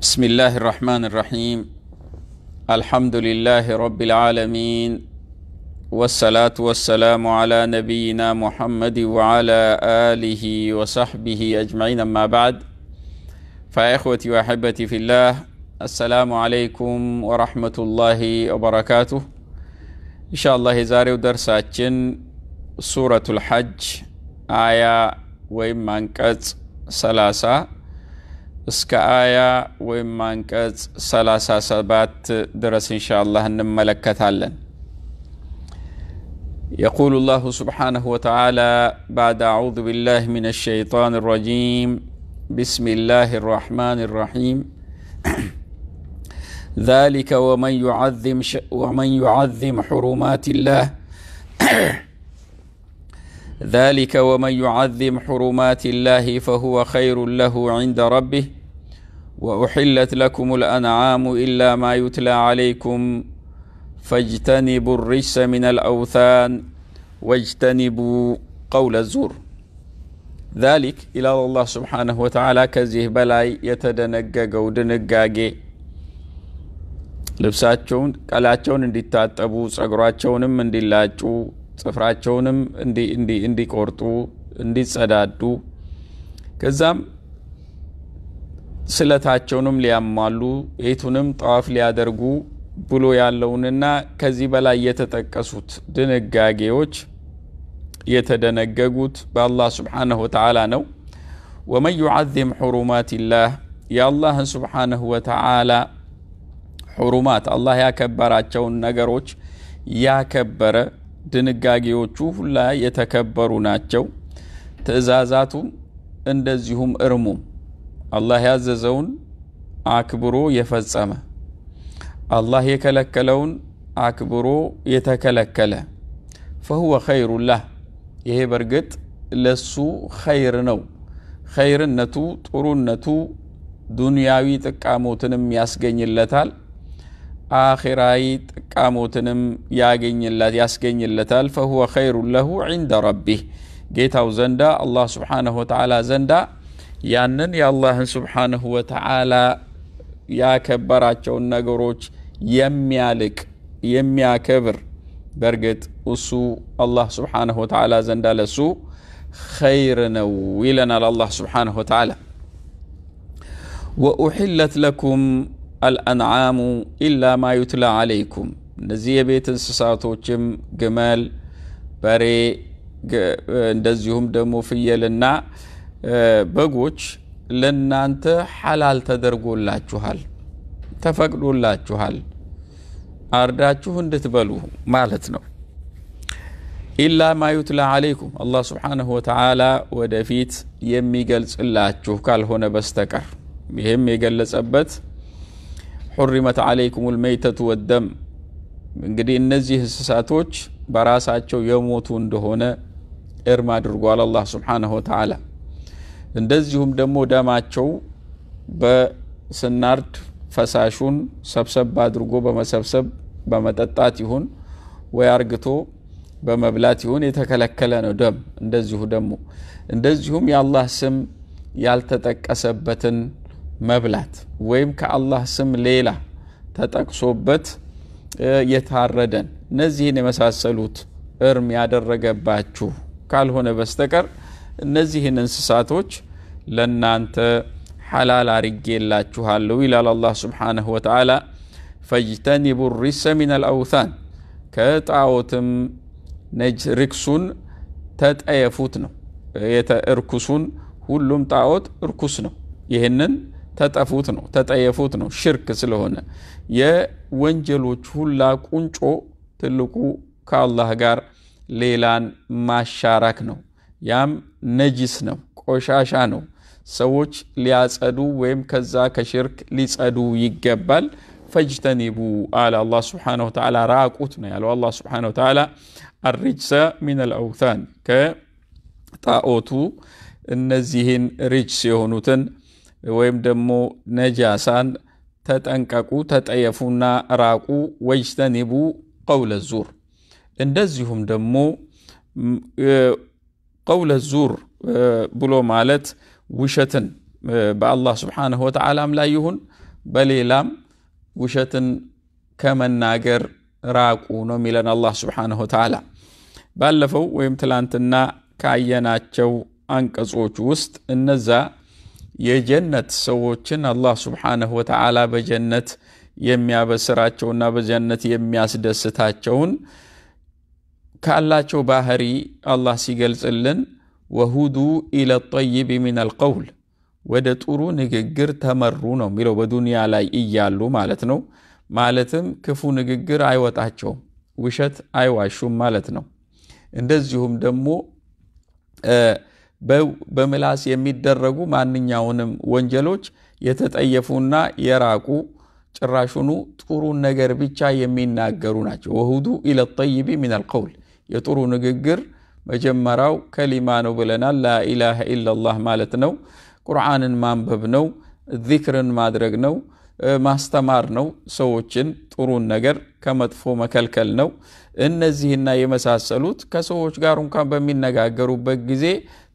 بسم الله الرحمن الرحيم الحمد لله رب العالمين والصلاة والسلام على نبينا محمد وعلى آله وصحبه أجمعين أما بعد فإخوتي وأحبتي في الله السلام عليكم ورحمة الله وبركاته إن شاء الله زاري درساتين سورة الحج آية وإما أنكت ثلاثة سبات درس إن شاء الله ድረስ ملكة እንመለከታለን يقول الله سبحانه وتعالى بعد أعوذ بالله من الشيطان الرجيم بسم الله الرحمن الرحيم ذلك ومن يعظم ش... ومن يعظم حرمات الله ذلك ومن يعظم حرمات الله فهو خير له عند ربه وأحلت لكم الأنعام إلا ما يتلى عليكم فاجتنبوا الرجس من الأوثان واجتنبوا قول الزور ذلك إلى الله سبحانه وتعالى كزيه بلاي يتدنقق ودنقاق لبساتشون قلاتشون اندي تاتبو سقراتشونم اندي لاتشو سفراتشونم اندي اندي اندي كورتو اندي سدادو كزام ስለታቸውንም ሊያማሉ ቤቱንም ጠዋፍ ሊያደርጉ ብሎ ያለውንና ከዚህ በላይ የተጠቀሱት ድንጋጌዎች የተደነገጉት በአላህ ስብሓነሁ ወተዓላ ነው። ወመን ዩዓዚም ላህ የአላህን ስብሓነሁ ወተዓላ ሑሩማት አላህ ያከበራቸውን ነገሮች ያከበረ ድንጋጌዎቹ ሁላ የተከበሩ ናቸው። ትእዛዛቱም እንደዚሁም እርሙም አላህ ያዘዘውን አክብሮ የፈጸመ አላህ የከለከለውን አክብሮ የተከለከለ ፈሁወ ኸይሩላህ ይሄ በእርግጥ ለሱ ኸይር ነው ኸይርነቱ ጥሩነቱ ዱንያዊ ጥቃሞትንም ያስገኝለታል አኺራዊ ጥቃሞትንም ያገኝለት ያስገኝለታል ፈሁወ ኸይሩ ለሁ ዒንደ ረቢህ ጌታው ዘንዳ አላህ ስብሓነሁ ወተዓላ ዘንዳ ያንን የአላህን ስብሓንሁ ወተዓላ ያከበራቸውን ነገሮች የሚያልቅ የሚያከብር በእርግጥ እሱ አላህ ስብሓንሁ ወተዓላ ዘንዳ ለሱ خير ነው ይለናል አላህ ስብሓንሁ ወተዓላ ወኡሕለት ለኩም አልአንዓሙ ኢላ ማ ዩትላ አለይኩም እነዚህ የቤት እንስሳቶችም ግመል በሬ እንደዚሁም ደግሞ ፍየልና በጎች ለናንተ ሐላል ተደርጎላችኋል፣ ተፈቅዶላችኋል አርዳችሁ እንድትበሉ ማለት ነው። ኢላ ማ ዩትላ ዓለይኩም አላህ ስብሓነሁ ወተዓላ ወደፊት የሚገልጽላችሁ ካልሆነ በስተቀር ይህም የገለጸበት ሑሪመት ዓለይኩም ልመይተቱ ወደም እንግዲህ እነዚህ እንስሳቶች በራሳቸው የሞቱ እንደሆነ እርም አድርጓል አላህ ስብሓነሁ ወተዓላ እንደዚሁም ደግሞ ደማቸው በስናርድ ፈሳሹን ሰብሰብ አድርጎ በመሰብሰብ በመጠጣት ይሁን ወይ አርግቶ በመብላት ይሁን የተከለከለ ነው ደም እንደዚሁ ደግሞ እንደዚሁም የአላህ ስም ያልተጠቀሰበትን መብላት ወይም ከአላህ ስም ሌላ ተጠቅሶበት የታረደን እነዚህን የመሳሰሉት እርም ያደረገባችሁ ካልሆነ በስተቀር እነዚህን እንስሳቶች ለእናንተ ሐላል አርጌላችኋለሁ ይላል አላህ ስብሓንሁ ወተዓላ ፈጅተኒቡ ሪሰ ሚን አልአውታን ከጣዖትም ነጅ ርክሱን ተጠየፉት ነው እርኩሱን ሁሉም ጣዖት እርኩስ ነው ይህንን ተጠፉት ነው ተጠየፉት ነው ሽርክ ስለሆነ የወንጀሎች ሁላ ቁንጮ ትልቁ ከአላህ ጋር ሌላን ማሻራክ ነው ያም ነጂስ ነው፣ ቆሻሻ ነው። ሰዎች ሊያጸዱ ወይም ከዛ ከሽርክ ሊጸዱ ይገባል። ፈጅተኒቡ አለ አላህ ስብሓነሁ ወተዓላ፣ ራቁት ነው ያለው አላህ ስብሓነሁ ወተዓላ። አርጅሰ ሚነል አውታን ከጣኦቱ እነዚህን ሪጅስ የሆኑትን ወይም ደግሞ ነጃሳን ተጠንቀቁ፣ ተጠየፉና ራቁ። ወጅተኒቡ ቀውለ ዙር እንደዚሁም ደግሞ ቀውለ ዙር ብሎ ማለት ውሸትን በአላህ ስብሓንሁ ወተዓላም ላይ ይሁን በሌላም ውሸትን ከመናገር ራቁ ነው የሚለን አላህ ስብሓንሁ ወተዓላ። ባለፈው ወይም ትላንትና ካየናቸው አንቀጾች ውስጥ እነዛ የጀነት ሰዎችን አላህ ስብሓንሁ ወተዓላ በጀነት የሚያበስራቸውና በጀነት የሚያስደስታቸውን ካላቸው ባህሪ አላህ ሲገልጽልን ወሁዱ ኢለ ጠይብ ሚን አልቀውል ወደ ጥሩ ንግግር ተመሩ ነው የሚለው በዱንያ ላይ እያሉ ማለት ነው። ማለትም ክፉ ንግግር አይወጣቸውም፣ ውሸት አይዋሹም ማለት ነው። እንደዚሁም ደግሞ በምላስ የሚደረጉ ማንኛውንም ወንጀሎች የተጠየፉና የራቁ ጭራሹኑ ጥሩን ነገር ብቻ የሚናገሩ ናቸው። ወሁዱ ኢለ ጠይቢ ሚን አልቀውል የጥሩ ንግግር መጀመሪያው ከሊማ ነው ብለናል። ላኢላሃ ኢላላህ ማለት ነው። ቁርአንን ማንበብ ነው። ዚክርን ማድረግ ነው። ማስተማር ነው። ሰዎችን ጥሩን ነገር ከመጥፎ መከልከል ነው። እነዚህና የመሳሰሉት ከሰዎች ጋር እንኳን በሚነጋገሩበት ጊዜ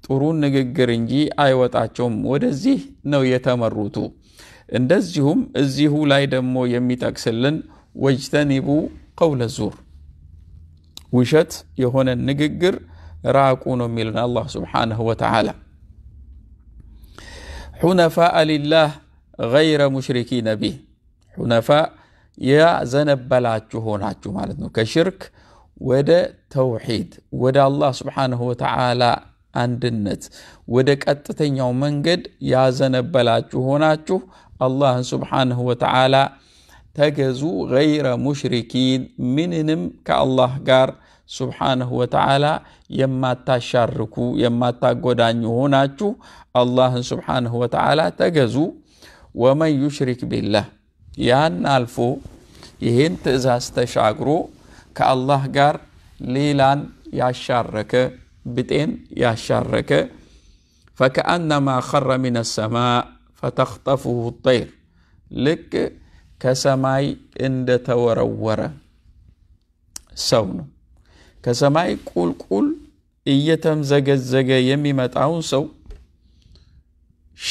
ጥሩን ንግግር እንጂ አይወጣቸውም። ወደዚህ ነው የተመሩቱ። እንደዚሁም እዚሁ ላይ ደግሞ የሚጠቅስልን ወጅተኒቡ ቀውለ ዙር ውሸት የሆነ ንግግር ራቁ ነው የሚልን አላህ ስብሓንሁ ወተዓላ ሑነፋአ ሊላህ ገይረ ሙሽሪኪነ ቢህ ሑነፋ ያዘነበላችሁ ሆናችሁ ማለት ነው ከሽርክ ወደ ተውሒድ ወደ አላህ ስብሓንሁ ወተዓላ አንድነት ወደ ቀጥተኛው መንገድ ያዘነበላችሁ ሆናችሁ አላህን ስብሓንሁ ወተዓላ تجزو غير مشركين من كالله جار سبحانه وتعالى يما تشاركو يما تقدان يهوناتو الله سبحانه وتعالى تجزو ومن يشرك بالله يان الفو يهن تزاز تشاقرو كالله جار ليلان يشارك بتين يشارك فكأنما خر من السماء فتخطفه الطير لك كسماي اند تورورا سونو كسماي قول قول ايتم زغز زغ يمي متعون سو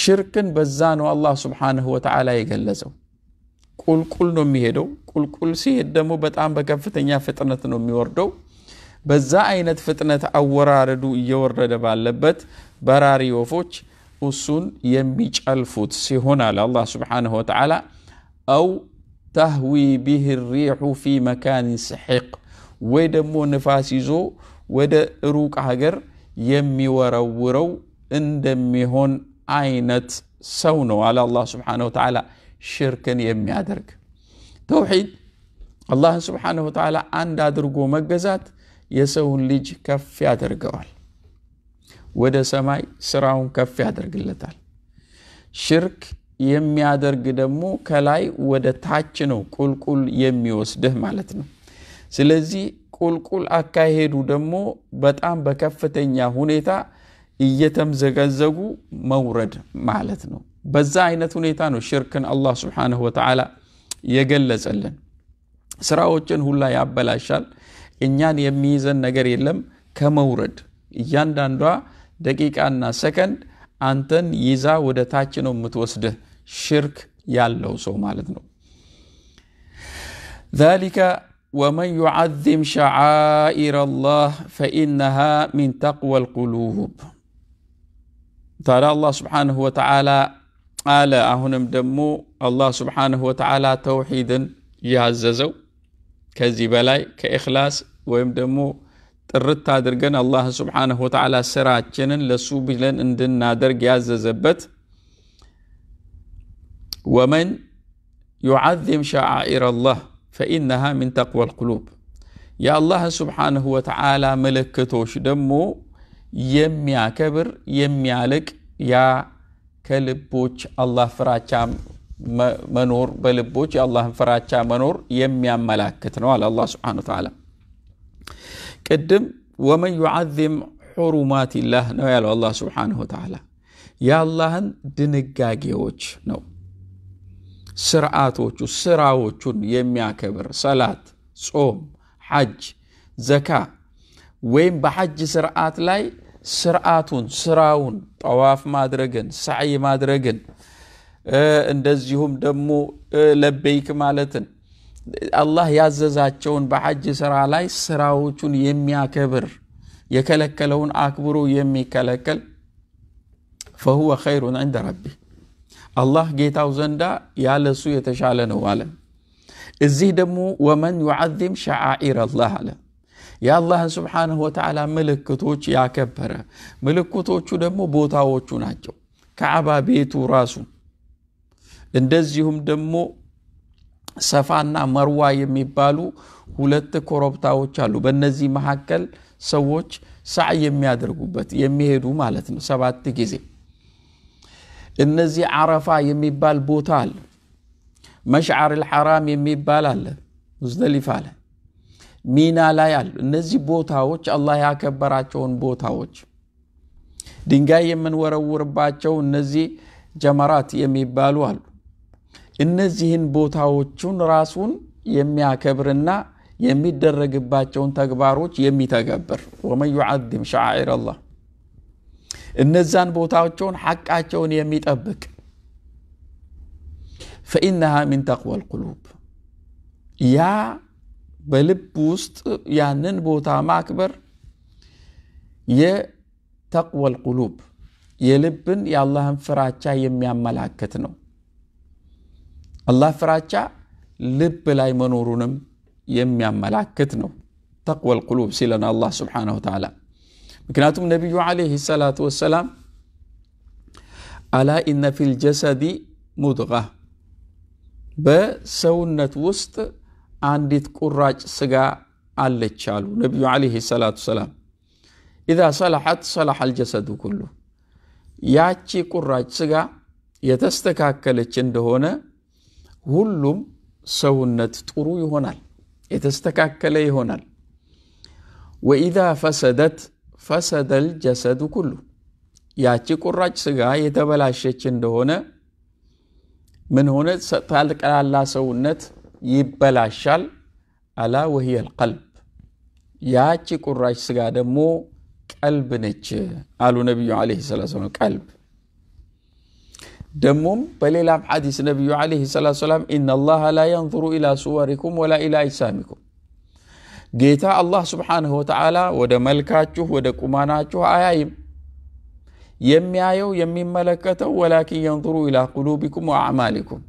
شركن بزانو الله سبحانه وتعالى يقلزو قول قول نو ميهدو قول قول سيهد دمو بتعام بكفتن يا فتنت نو ميوردو بزا اينت فتنت اورارو يورد باللبت براري وفوش وسون يميج الفوت سيهون على الله سبحانه وتعالى أو تهوي به الريح في مكان سحق ويدا مو نفاس يزو ويدا روك هاجر يمي وراورو اندمي هون عينت سونو على الله سبحانه وتعالى شركا يمي ادرك توحيد الله سبحانه وتعالى عند ادرقو مجزات يسون ليج كف يادرقوال ودا سماي سراون كف يادرق اللتال شرك የሚያደርግ ደግሞ ከላይ ወደ ታች ነው ቁልቁል የሚወስድህ ማለት ነው። ስለዚህ ቁልቁል አካሄዱ ደግሞ በጣም በከፍተኛ ሁኔታ እየተምዘገዘጉ መውረድ ማለት ነው። በዛ አይነት ሁኔታ ነው ሽርክን አላህ ሱብሓነሁ ወተዓላ የገለጸልን። ስራዎችን ሁላ ያበላሻል። እኛን የሚይዘን ነገር የለም ከመውረድ እያንዳንዷ ደቂቃና ሰከንድ أنتن يزا وده تاچنو متوسده شرك يالو سو مالدنو ذلك ومن يعظم شعائر الله فإنها من تقوى القلوب ترى الله سبحانه وتعالى قال أهنم دمو الله سبحانه وتعالى توحيدا يعززو كذي بلاي كإخلاص ويمدمو ጥርት አድርገን አላህ ስብሓንሁ ወተዓላ ስራችንን ለሱ ብለን እንድናደርግ ያዘዘበት ወመን ዩዓዚም ሸዓኢር አላህ ፈኢነሃ ሚን ተቅዋ ልቁሉብ የአላህ ስብሓንሁ ወተዓላ ምልክቶች ደግሞ የሚያከብር የሚያልቅ ያ ከልቦች አላህ ፍራቻ መኖር በልቦች የአላህን ፍራቻ መኖር የሚያመላክት ነው አለ አላህ ስብሓን ተዓላ ቅድም ወመን ዩዓዚም ሑሩማት ላህ ነው ያለው አላ ስብሓንሁ ወተዓላ የአላህን ድንጋጌዎች ነው ስርዓቶቹ ስራዎቹን የሚያከብር ሰላት፣ ጾም፣ ሐጅ፣ ዘካ ወይም በሐጅ ስርዓት ላይ ስርዓቱን ስራውን ጠዋፍ ማድረግን ሰዕይ ማድረግን እንደዚሁም ደግሞ ለበይክ ማለትን አላህ ያዘዛቸውን በሐጅ ስራ ላይ ስራዎቹን የሚያከብር የከለከለውን አክብሮ የሚከለከል ፈሁወ ኸይሩን ዕንደ ረቢ አላህ ጌታው ዘንዳ ያለሱ የተሻለ ነው አለ እዚህ ደግሞ ወመን ዩዓዚም ሸዓኢር አላህ አለ የአላህን ስብሓንሁ ወተዓላ ምልክቶች ያከበረ ምልክቶቹ ደግሞ ቦታዎቹ ናቸው ከዓባ ቤቱ ራሱ እንደዚሁም ደግሞ ሰፋና መርዋ የሚባሉ ሁለት ኮረብታዎች አሉ። በእነዚህ መካከል ሰዎች ሳዕ የሚያደርጉበት የሚሄዱ ማለት ነው። ሰባት ጊዜ እነዚህ አረፋ የሚባል ቦታ አለ። መሽዓር ልሐራም የሚባል አለ። ሙዝደሊፋ አለ። ሚና ላይ አሉ። እነዚህ ቦታዎች አላህ ያከበራቸውን ቦታዎች ድንጋይ የምንወረውርባቸው እነዚህ ጀመራት የሚባሉ አሉ። እነዚህን ቦታዎቹን ራሱን የሚያከብርና የሚደረግባቸውን ተግባሮች የሚተገብር ወመን ዩዓዚም ሸዓኢር አላህ እነዛን ቦታዎቸውን ሐቃቸውን የሚጠብቅ ፈኢነሃ ምን ተቅዋ ልቁሉብ ያ በልብ ውስጥ ያንን ቦታ ማክበር የተቅዋ ልቁሉብ የልብን የአላህን ፍራቻ የሚያመላክት ነው አላህ ፍራቻ ልብ ላይ መኖሩንም የሚያመላክት ነው ተቅወል ቁሉብ ሲለን አላህ ስብሓነሁ ተዓላ ምክንያቱም ነቢዩ ዓለይህ ሰላቱ ወሰላም አላ ኢነ ፊ ልጀሰዲ ሙድቃ በሰውነት ውስጥ አንዲት ቁራጭ ስጋ አለች አሉ ነቢዩ ዓለይህ ሰላቱ ሰላም ኢዛ ሰላሐት ሰላሐ አልጀሰዱ ኩሉ ያቺ ቁራጭ ስጋ የተስተካከለች እንደሆነ ሁሉም ሰውነት ጥሩ ይሆናል፣ የተስተካከለ ይሆናል። ወኢዛ ፈሰደት ፈሰደል ጀሰዱ ኩሉ ያቺ ቁራጭ ስጋ የተበላሸች እንደሆነ ምን ሆነ? ታልቀላላ ሰውነት ይበላሻል። አላ ወህየ ልቀልብ፣ ያቺ ቁራጭ ስጋ ደግሞ ቀልብ ነች አሉ ነቢዩ ዓለይሂ ሰላም ቀልብ ደሞም በሌላም ሐዲስ ነቢዩ ዓለይሂ ሰላቱ ሰላም ኢነላሃ ላ የንظሩ ኢላ ስወሪኩም ወላ ኢላ አጅሳሚኩም ጌታ አላህ ስብሓንሁ ወተዓላ ወደ መልካችሁ ወደ ቁማናችሁ አያይም። የሚያየው የሚመለከተው ወላኪን የንظሩ ኢላ ቁሉቢኩም ወአዕማሊኩም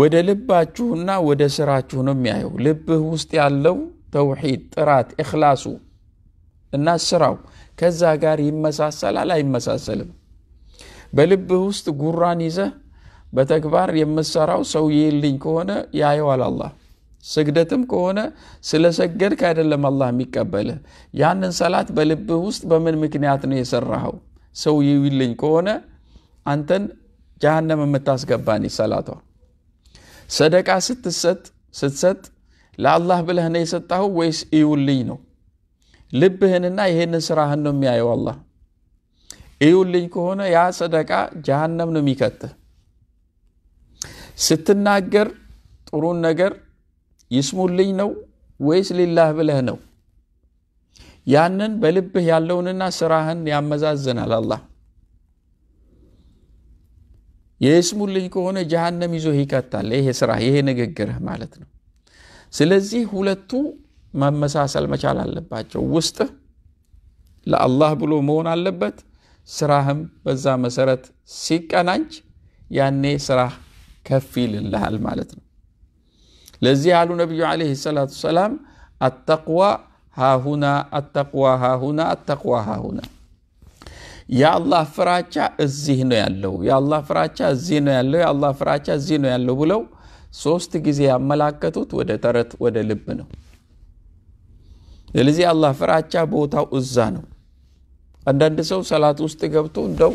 ወደ ልባችሁና ወደ ስራችሁ ነው የሚያየው። ልብህ ውስጥ ያለው ተውሒድ ጥራት፣ እኽላሱ እና ስራው ከዛ ጋር ይመሳሰላል አይመሳሰልም? በልብህ ውስጥ ጉራን ይዘህ በተግባር የምሰራው ሰው ይልኝ ከሆነ ያየዋል አላ ስግደትም ከሆነ ስለ ሰገድክ አይደለም አላህ የሚቀበልህ። ያንን ሰላት በልብህ ውስጥ በምን ምክንያት ነው የሰራኸው? ሰው ይልኝ ከሆነ አንተን ጃሃንም የምታስገባን ሰላቷ። ሰደቃ ስትሰጥ ስትሰጥ ለአላህ ብለህ ነው የሰጣሁ ወይስ እዩልኝ ነው? ልብህንና ይህንን ስራህን ነው የሚያየው አላህ። እዩልኝ ከሆነ ያ ሰደቃ ጀሃነም ነው የሚከት ስትናገር ጥሩን ነገር ይስሙልኝ ነው ወይስ ሊላህ ብለህ ነው? ያንን በልብህ ያለውንና ስራህን ያመዛዝናል አላህ። የይስሙልኝ ከሆነ ጀሃነም ይዞ ይከታል። ይሄ ስራ ይሄ ንግግርህ ማለት ነው። ስለዚህ ሁለቱ መመሳሰል መቻል አለባቸው። ውስጥህ ለአላህ ብሎ መሆን አለበት። ስራህም በዛ መሰረት ሲቀናጅ ያኔ ስራህ ከፍ ይልልሃል ማለት ነው። ለዚህ ያሉ ነቢዩ ዓለይሂ ሰላቱ ሰላም አተቅዋ ሃሁና አተቅዋ ሃሁና አተቅዋ ሃሁና የአላህ ፍራቻ እዚህ ነው ያለው፣ የአላህ ፍራቻ እዚህ ነው ያለው፣ የአላህ ፍራቻ እዚህ ነው ያለው ብለው ሶስት ጊዜ ያመላከቱት ወደ ተረት ወደ ልብ ነው። ስለዚህ የአላህ ፍራቻ ቦታው እዛ ነው። አንዳንድ ሰው ሰላት ውስጥ ገብቶ እንደው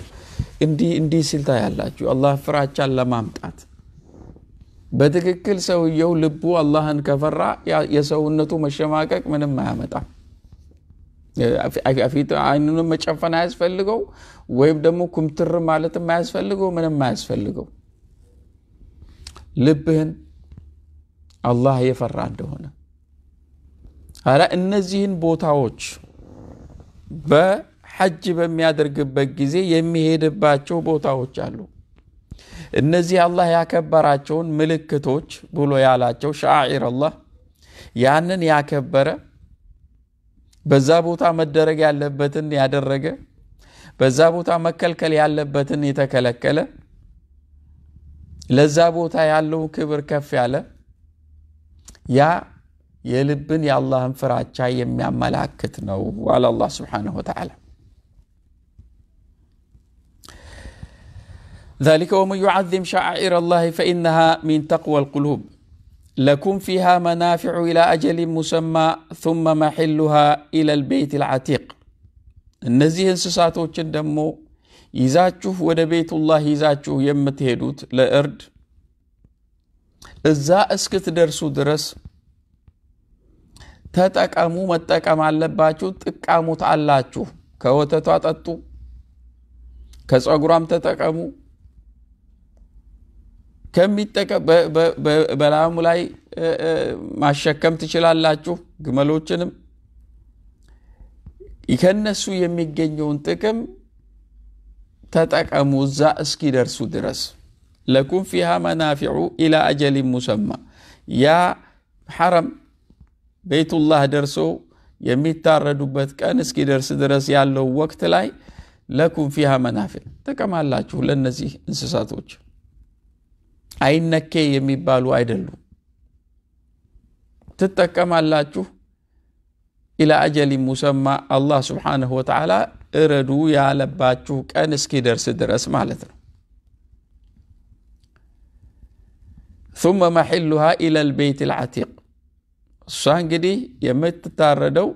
እንዲህ እንዲህ ሲል ታያላችሁ። አላህ ፍራቻን ለማምጣት በትክክል ሰውየው ልቡ አላህን ከፈራ የሰውነቱ መሸማቀቅ ምንም አያመጣም። ፊት አይኑንም መጨፈን አያስፈልገው፣ ወይም ደግሞ ኩምትር ማለትም አያስፈልገው፣ ምንም አያስፈልገው። ልብህን አላህ የፈራ እንደሆነ አላ እነዚህን ቦታዎች ሐጅ በሚያደርግበት ጊዜ የሚሄድባቸው ቦታዎች አሉ። እነዚህ አላህ ያከበራቸውን ምልክቶች ብሎ ያላቸው ሻዒር አላህ ያንን ያከበረ በዛ ቦታ መደረግ ያለበትን ያደረገ በዛ ቦታ መከልከል ያለበትን የተከለከለ ለዛ ቦታ ያለው ክብር ከፍ ያለ ያ የልብን የአላህን ፍራቻ የሚያመላክት ነው አለ አላህ ስብሓነሁ ወተዓላ። ذلك ومن يعظم شعائر الله فإنها من تقوى القلوب لكم فيها منافع إلى أجل مسمى ثم محلها إلى البيت العتيق النزيه انسساتو إذا تشوف ود بيت الله إذا يزاتشوف يمت هيدوت لأرد إذا اسكت درس درس تتاك أمو متاك أم على باتشو تك أمو تعلاتشو كوتا تعتطو كس أقرام تتاك أمو በላሙ ላይ ማሸከም ትችላላችሁ፣ ግመሎችንም ከነሱ የሚገኘውን ጥቅም ተጠቀሙ እዛ እስኪደርሱ ድረስ። ለኩም ፊሃ መናፊዑ ኢላ አጀሊ ሙሰማ። ያ ሐረም ቤቱላህ ደርሶ የሚታረዱበት ቀን እስኪደርስ ድረስ ያለው ወቅት ላይ ለኩም ፊሃ መናፊዕ፣ ጥቅም አላችሁ ለእነዚህ እንስሳቶች አይነኬ የሚባሉ አይደሉም ትጠቀማላችሁ ኢላ አጀሊ ሙሰማ አላህ ስብሓንሁ ወተዓላ እረዱ ያለባችሁ ቀን እስኪደርስ ድረስ ማለት ነው ثم محلها إلى البيت العتيق እሷ እንግዲህ የምትታረደው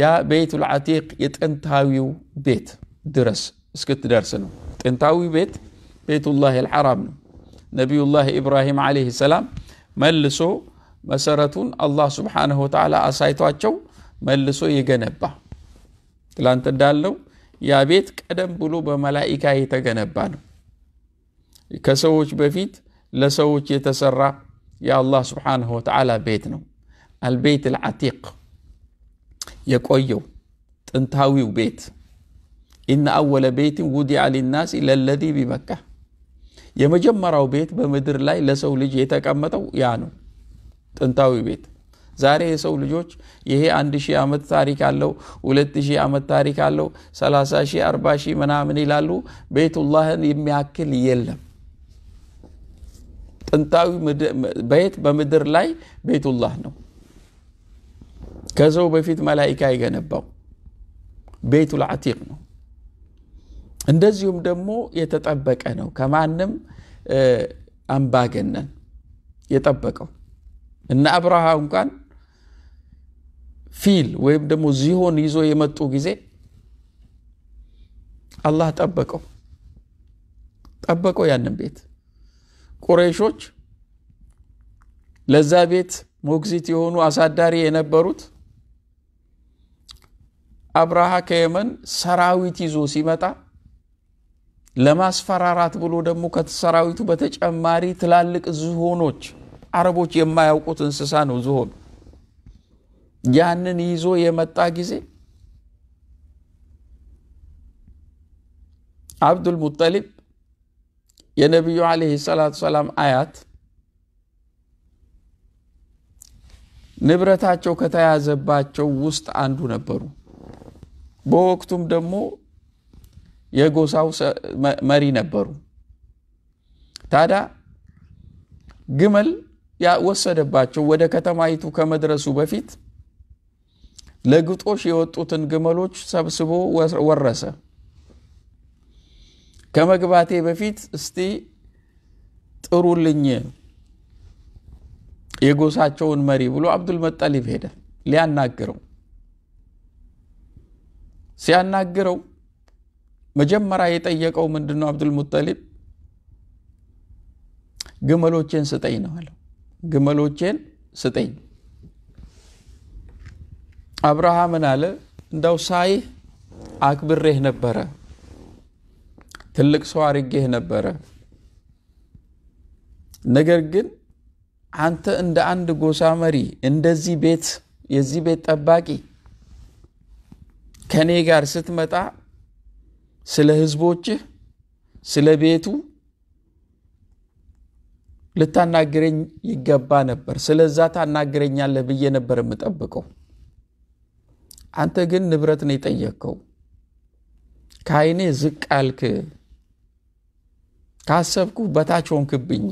ያ ቤቱ ልዓቲቅ የጥንታዊው ቤት ድረስ እስክትደርስ ነው ጥንታዊ ቤት ቤቱላህ ልሐራም ነው نبي الله إبراهيم عليه السلام ملسو مسرتون الله سبحانه وتعالى أسايتواتشو ملسو يجنبا تلان تدالو يا بيت قدم بلو بملائكة يتجنبانو كسوش بفيت لسوش يتسرى يا الله سبحانه وتعالى بيتنا البيت العتيق يكويو تنتهاويو بيت إن أول بيت ودع للناس إلى الذي بمكه የመጀመሪያው ቤት በምድር ላይ ለሰው ልጅ የተቀመጠው ያ ነው፣ ጥንታዊ ቤት። ዛሬ የሰው ልጆች ይሄ አንድ ሺህ ዓመት ታሪክ አለው፣ ሁለት ሺህ ዓመት ታሪክ አለው፣ ሰላሳ ሺህ አርባ ሺህ ምናምን ይላሉ። ቤቱላህን የሚያክል የለም። ጥንታዊ ቤት በምድር ላይ ቤቱላህ ነው። ከሰው በፊት መላኢካ የገነባው ቤቱል ዓቲቅ ነው። እንደዚሁም ደግሞ የተጠበቀ ነው ከማንም አምባገነን የጠበቀው እና አብርሃ እንኳን ፊል ወይም ደግሞ ዚሆን ይዞ የመጡ ጊዜ አላህ ጠበቀው ጠበቀው ያንን ቤት ቁረይሾች ለዛ ቤት ሞግዚት የሆኑ አሳዳሪ የነበሩት አብርሃ ከየመን ሰራዊት ይዞ ሲመጣ ለማስፈራራት ብሎ ደግሞ ከሰራዊቱ በተጨማሪ ትላልቅ ዝሆኖች አረቦች የማያውቁት እንስሳ ነው ዝሆን። ያንን ይዞ የመጣ ጊዜ አብዱል ሙጠሊብ የነቢዩ ዓለይሂ ሰላቱ ሰላም አያት ንብረታቸው ከተያዘባቸው ውስጥ አንዱ ነበሩ። በወቅቱም ደግሞ የጎሳው መሪ ነበሩ። ታዲያ ግመል ወሰደባቸው። ወደ ከተማይቱ ከመድረሱ በፊት ለግጦሽ የወጡትን ግመሎች ሰብስቦ ወረሰ። ከመግባቴ በፊት እስቲ ጥሩልኝ የጎሳቸውን መሪ ብሎ አብዱል መጠሊብ ሄደ ሊያናግረው ሲያናግረው መጀመሪያ የጠየቀው ምንድን ነው? አብዱልሙጠሊብ ግመሎቼን ስጠኝ ነው አለው። ግመሎቼን ስጠኝ። አብርሃምን አለ እንዳው ሳይህ አክብሬህ ነበረ፣ ትልቅ ሰው አርጌህ ነበረ። ነገር ግን አንተ እንደ አንድ ጎሳ መሪ እንደዚህ ቤት የዚህ ቤት ጠባቂ ከእኔ ጋር ስትመጣ ስለ ህዝቦችህ ስለ ቤቱ ልታናግረኝ ይገባ ነበር። ስለዛ ታናግረኛለህ ብዬ ነበር የምጠብቀው። አንተ ግን ንብረት ነው የጠየቅከው። ከአይኔ ዝቅ አልክ፣ ካሰብኩ በታች ሆንክብኝ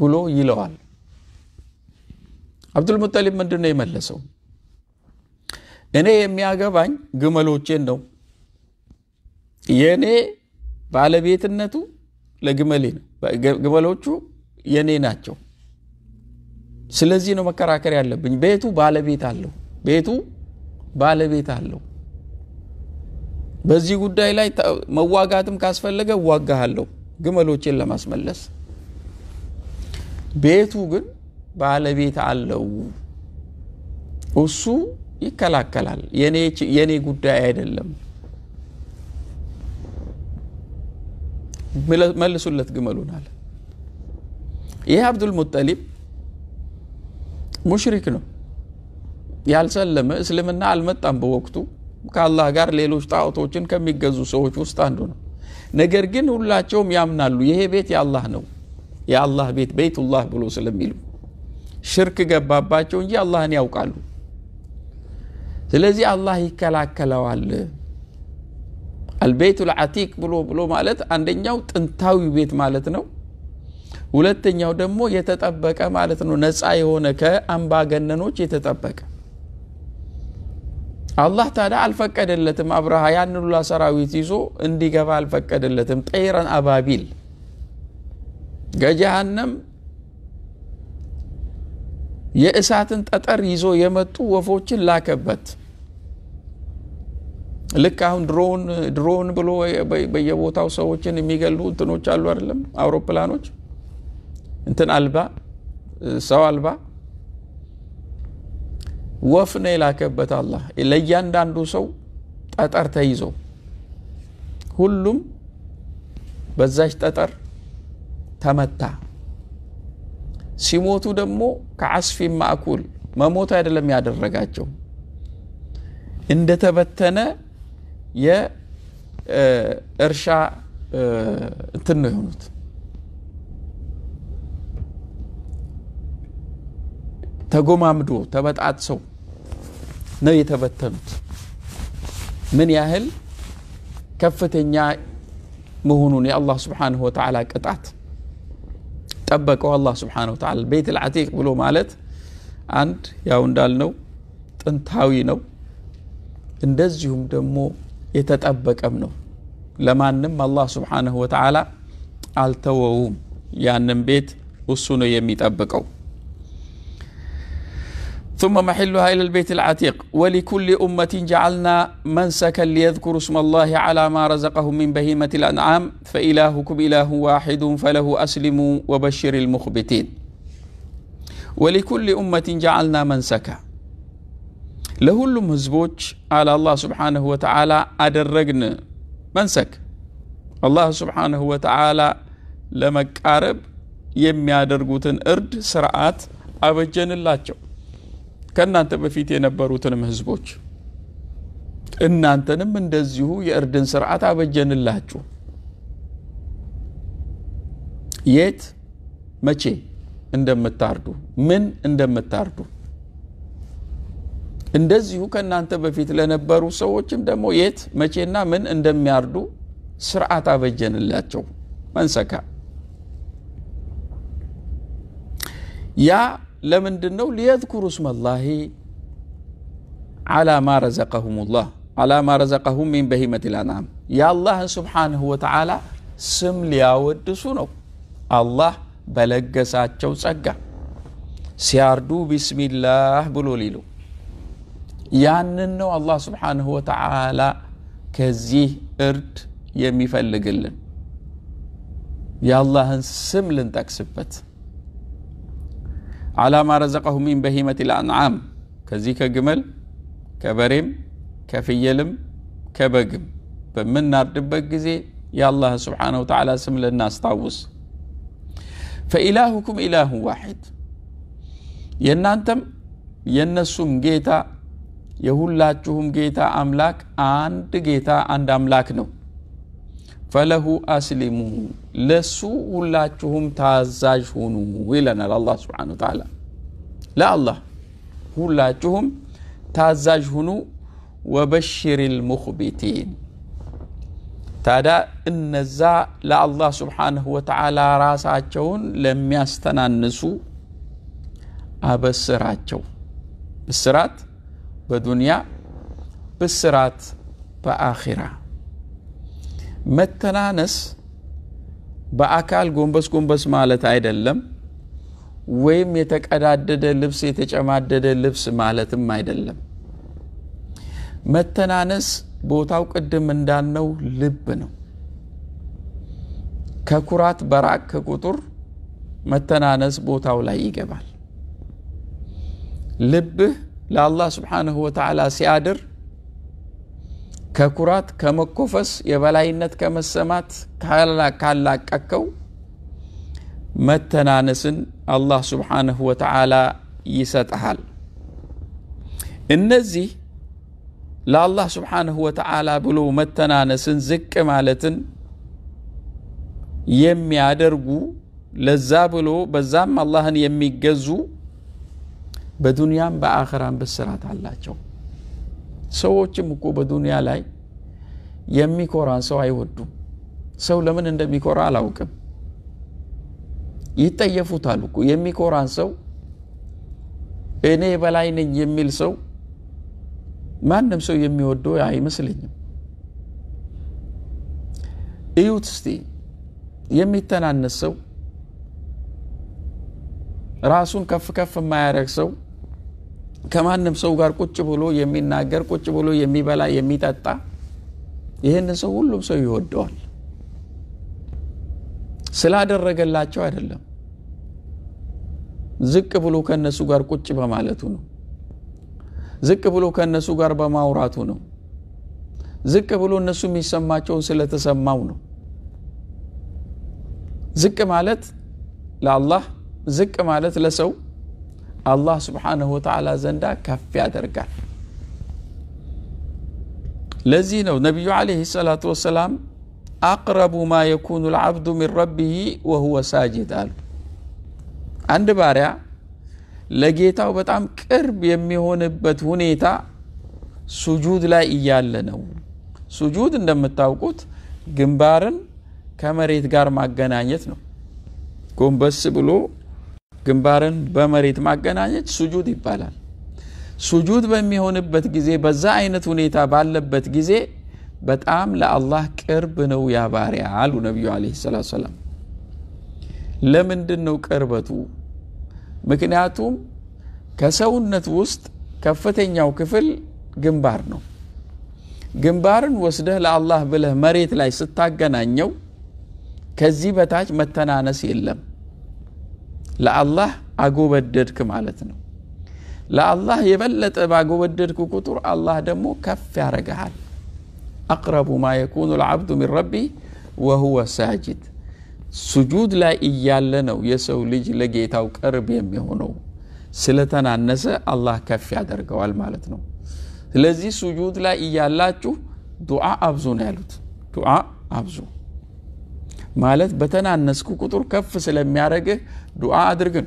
ብሎ ይለዋል። አብዱልሙጠሊብ ምንድነው የመለሰው? እኔ የሚያገባኝ ግመሎቼን ነው የኔ ባለቤትነቱ ለግመሌ ነው። ግመሎቹ የኔ ናቸው። ስለዚህ ነው መከራከር ያለብኝ። ቤቱ ባለቤት አለው። ቤቱ ባለቤት አለው። በዚህ ጉዳይ ላይ መዋጋትም ካስፈለገ እዋጋሃለሁ ግመሎቼን ለማስመለስ። ቤቱ ግን ባለቤት አለው። እሱ ይከላከላል። የኔ ጉዳይ አይደለም። መልሱለት ግመሉን አለ ይህ አብዱልሙጠሊብ ሙሽሪክ ነው ያልሰለመ እስልምና አልመጣም በወቅቱ ከአላህ ጋር ሌሎች ጣዖቶችን ከሚገዙ ሰዎች ውስጥ አንዱ ነው ነገር ግን ሁላቸውም ያምናሉ ይሄ ቤት የአላህ ነው የአላህ ቤት ቤቱላህ ብሎ ስለሚሉ ሽርክ ገባባቸው እንጂ አላህን ያውቃሉ ስለዚህ አላህ ይከላከለዋል አልቤይቱል ልዓቲቅ ብሎ ብሎ ማለት አንደኛው ጥንታዊ ቤት ማለት ነው። ሁለተኛው ደግሞ የተጠበቀ ማለት ነው። ነፃ የሆነ ከአምባገነኖች የተጠበቀ አላህ ታዲያ አልፈቀደለትም። አብረሃ ያን ሁላ ሰራዊት ይዞ እንዲገባ አልፈቀደለትም። ጠይረን አባቢል ከጀሃነም የእሳትን ጠጠር ይዞ የመጡ ወፎችን ላከበት። ልክ አሁን ድሮን ድሮን ብሎ በየቦታው ሰዎችን የሚገሉ እንትኖች አሉ አይደለም አውሮፕላኖች እንትን አልባ ሰው አልባ ወፍ ነው የላከበት አላ ለእያንዳንዱ ሰው ጠጠር ተይዞ ሁሉም በዛች ጠጠር ተመታ ሲሞቱ ደግሞ ከአስፊ ማዕኩል መሞት አይደለም ያደረጋቸው እንደተበተነ የእርሻ እንትን ነው የሆኑት። ተጎማምዶ ተበጣጥሰው ነው የተበተኑት። ምን ያህል ከፍተኛ መሆኑን የአላህ ስብሓንሁ ወተዓላ ቅጣት ጠበቀው። አላህ ስብሓንሁ ወተዓላ ቤት ልዓቲቅ ብሎ ማለት አንድ ያው እንዳልነው ጥንታዊ ነው። እንደዚሁም ደግሞ የተጠበቀም ነው ለማንም አላህ ስብሓንሁ ወተዓላ አልተወውም ያንም ቤት እሱ ነው የሚጠብቀው ثم محلها إلى البيت العتيق ولكل أمة جعلنا منسكا ليذكروا اسم الله على ما رزقهم من بهيمة الأنعام فإلهكم إله واحد فله أسلموا وبشر المخبتين ولكل أمة جعلنا منسكا ለሁሉም ህዝቦች አለ አላህ ስብሓንሁ ወተዓላ አደረግን መንሰክ አላህ ስብሓንሁ ወተዓላ ለመቃረብ የሚያደርጉትን እርድ ስርዓት አበጀንላቸው ከእናንተ በፊት የነበሩትንም ህዝቦች እናንተንም እንደዚሁ የእርድን ስርዓት አበጀንላችሁ የት መቼ እንደምታርዱ ምን እንደምታርዱ እንደዚሁ ከእናንተ በፊት ለነበሩ ሰዎችም ደግሞ የት መቼና ምን እንደሚያርዱ ስርዓት አበጀንላቸው መንሰካ ያ ለምንድን ነው ሊየዝኩሩ ስመላሂ አላማ ረዘቀሁሙላህ ማ ረዘቀሁም ሚን በሂመት ልአንዓም የአላህን ስብሓንሁ ወተዓላ ስም ሊያወድሱ ነው አላህ በለገሳቸው ጸጋ ሲያርዱ ቢስሚላህ ብሎ ሊሉ ያንን ነው አላህ ስብሓንሁ ወተዓላ ከዚህ እርድ የሚፈልግልን የአላህን ስም ልንጠቅስበት አላማ ረዘቀሁ ሚን በሂመት ልአንዓም ከዚህ ከግመል ከበሬም ከፍየልም ከበግም በምናርድበት ጊዜ የአላህ ስብሓነ ወተዓላ ስም ልናስታውስ ፈኢላሁኩም ኢላሁ ዋሒድ የእናንተም የእነሱም ጌታ የሁላችሁም ጌታ አምላክ አንድ ጌታ አንድ አምላክ ነው ፈለሁ አስሊሙ ለሱ ሁላችሁም ታዛዥ ሁኑ ይለናል አላህ ስብሓነሁ ወተዓላ ለአላህ ሁላችሁም ታዛዥ ሁኑ ወበሽር ልሙኽቢቲን ታዲያ እነዛ ለአላህ ስብሓንሁ ወተዓላ ራሳቸውን ለሚያስተናንሱ አበስራቸው ብስራት በዱንያ ብስራት በአኺራ መተናነስ በአካል ጎንበስ ጎንበስ ማለት አይደለም ወይም የተቀዳደደ ልብስ የተጨማደደ ልብስ ማለትም አይደለም መተናነስ ቦታው ቅድም እንዳነው ልብ ነው ከኩራት በራቅ ቁጥር መተናነስ ቦታው ላይ ይገባል ልብህ لله سبحانه وتعالى سيادر كاكورات كمكوفس يبلاينت كمسمات كالا كالا كاكو متنانسن الله سبحانه وتعالى يستحل النزي لا الله سبحانه وتعالى بلو متنانسن زك مالتن يم يادرغو لزابلو بزام الله يمي جزو በዱንያም በአኸራም ብስራት አላቸው ሰዎችም እኮ በዱንያ ላይ የሚኮራን ሰው አይወዱም ሰው ለምን እንደሚኮራ አላውቅም ይጠየፉታል እኮ የሚኮራን ሰው እኔ በላይ ነኝ የሚል ሰው ማንም ሰው የሚወደው አይመስለኝም እዩት እስቲ የሚተናነስ ሰው ራሱን ከፍ ከፍ የማያደረግ ሰው ከማንም ሰው ጋር ቁጭ ብሎ የሚናገር ቁጭ ብሎ የሚበላ የሚጠጣ ይህንን ሰው ሁሉም ሰው ይወደዋል ስላደረገላቸው አይደለም ዝቅ ብሎ ከእነሱ ጋር ቁጭ በማለቱ ነው ዝቅ ብሎ ከእነሱ ጋር በማውራቱ ነው ዝቅ ብሎ እነሱ የሚሰማቸውን ስለተሰማው ነው ዝቅ ማለት ለአላህ ዝቅ ማለት ለሰው አላህ ስብሓንሁ ወተዓላ ዘንዳ ከፍ ያደርጋል ለዚህ ነው ነቢዩ አለህ ሰላቱ ወሰላም አቅረቡ ማ የኩኑ ልዓብዱ ሚን ረቢህ ወሁወ ሳጅድ አሉ አንድ ባሪያ ለጌታው በጣም ቅርብ የሚሆንበት ሁኔታ ሱጁድ ላይ እያለ ነው ሱጁድ እንደምታውቁት ግንባርን ከመሬት ጋር ማገናኘት ነው ጎንበስ ብሎ ግንባርን በመሬት ማገናኘት ሱጁድ ይባላል። ሱጁድ በሚሆንበት ጊዜ በዛ አይነት ሁኔታ ባለበት ጊዜ በጣም ለአላህ ቅርብ ነው ያባሪያ አሉ ነቢዩ አለ ሰላት ሰላም። ለምንድን ነው ቅርበቱ? ምክንያቱም ከሰውነት ውስጥ ከፍተኛው ክፍል ግንባር ነው። ግንባርን ወስደህ ለአላህ ብለህ መሬት ላይ ስታገናኘው ከዚህ በታች መተናነስ የለም። ለአላህ አጎበደድክ ማለት ነው። ለአላህ የበለጠ ባጎበደድክ ቁጥር አላህ ደግሞ ከፍ ያረግሃል። አቅረቡ ማ የኩኑ ልዓብዱ ሚን ረቢ ወሁወ ሳጅድ። ሱጁድ ላይ እያለ ነው የሰው ልጅ ለጌታው ቅርብ የሚሆነው። ስለተናነሰ አላህ ከፍ ያደርገዋል ማለት ነው። ስለዚህ ስጁድ ላይ እያላችሁ ዱዓ አብዙ ነው ያሉት። ዱዓ አብዙ مالت بتنا نسكو كتر كف سلم يارجه دعاء درجن